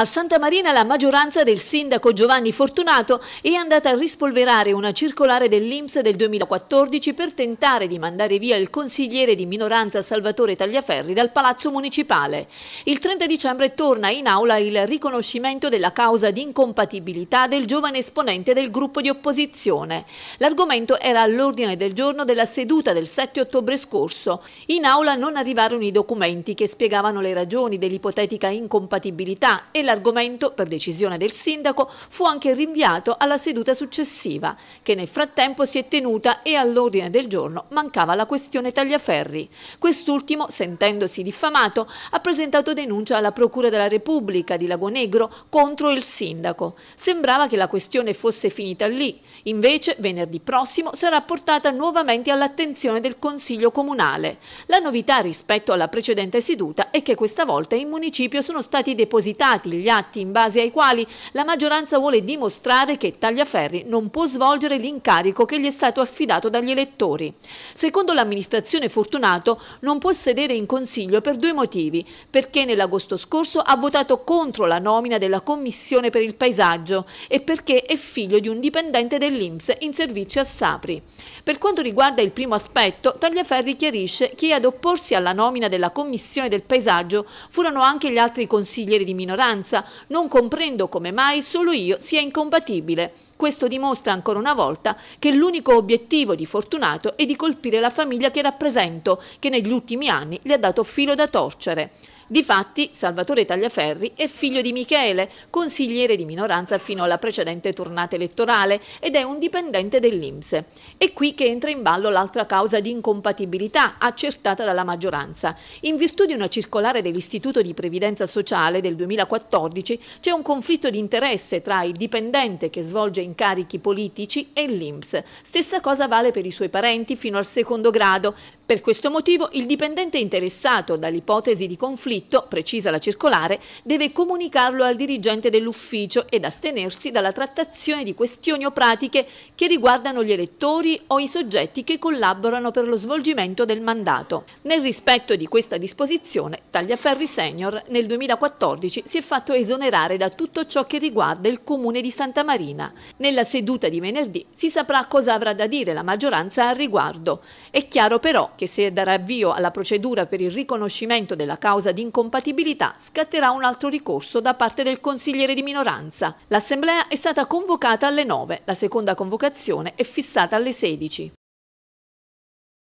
A Santa Marina la maggioranza del sindaco Giovanni Fortunato è andata a rispolverare una circolare dell'Inps del 2014 per tentare di mandare via il consigliere di minoranza Salvatore Tagliaferri dal Palazzo Municipale. Il 30 dicembre torna in aula il riconoscimento della causa di incompatibilità del giovane esponente del gruppo di opposizione. L'argomento era all'ordine del giorno della seduta del 7 ottobre scorso. In aula non arrivarono i documenti che spiegavano le ragioni dell'ipotetica incompatibilità e l'argomento, per decisione del sindaco, fu anche rinviato alla seduta successiva, che nel frattempo si è tenuta e all'ordine del giorno mancava la questione Tagliaferri. Quest'ultimo, sentendosi diffamato, ha presentato denuncia alla Procura della Repubblica di Lagonegro contro il sindaco. Sembrava che la questione fosse finita lì, invece venerdì prossimo sarà portata nuovamente all'attenzione del Consiglio Comunale. La novità rispetto alla precedente seduta è che questa volta in municipio sono stati depositati gli atti in base ai quali la maggioranza vuole dimostrare che Tagliaferri non può svolgere l'incarico che gli è stato affidato dagli elettori. Secondo l'amministrazione Fortunato non può sedere in Consiglio per due motivi, perché nell'agosto scorso ha votato contro la nomina della Commissione per il Paesaggio e perché è figlio di un dipendente dell'Inps in servizio a Sapri. Per quanto riguarda il primo aspetto, Tagliaferri chiarisce che ad opporsi alla nomina della Commissione del Paesaggio furono anche gli altri consiglieri di minoranza maggioranza. Non comprendo come mai solo io sia incompatibile. Questo dimostra ancora una volta che l'unico obiettivo di Fortunato è di colpire la famiglia che rappresento, che negli ultimi anni gli ha dato filo da torcere. Difatti, Salvatore Tagliaferri è figlio di Michele, consigliere di minoranza fino alla precedente tornata elettorale ed è un dipendente dell'Inps. È qui che entra in ballo l'altra causa di incompatibilità accertata dalla maggioranza. In virtù di una circolare dell'Istituto di Previdenza Sociale del 2014 c'è un conflitto di interesse tra il dipendente che svolge incarichi politici e l'Inps. Stessa cosa vale per i suoi parenti fino al secondo grado, per questo motivo il dipendente interessato dall'ipotesi di conflitto, precisa la circolare, deve comunicarlo al dirigente dell'ufficio ed astenersi dalla trattazione di questioni o pratiche che riguardano gli elettori o i soggetti che collaborano per lo svolgimento del mandato. Nel rispetto di questa disposizione, Tagliaferri Senior nel 2014 si è fatto esonerare da tutto ciò che riguarda il comune di Santa Marina. Nella seduta di venerdì si saprà cosa avrà da dire la maggioranza al riguardo. È chiaro però che se darà avvio alla procedura per il riconoscimento della causa di incompatibilità scatterà un altro ricorso da parte del consigliere di minoranza. L'assemblea è stata convocata alle 9, la seconda convocazione è fissata alle 16.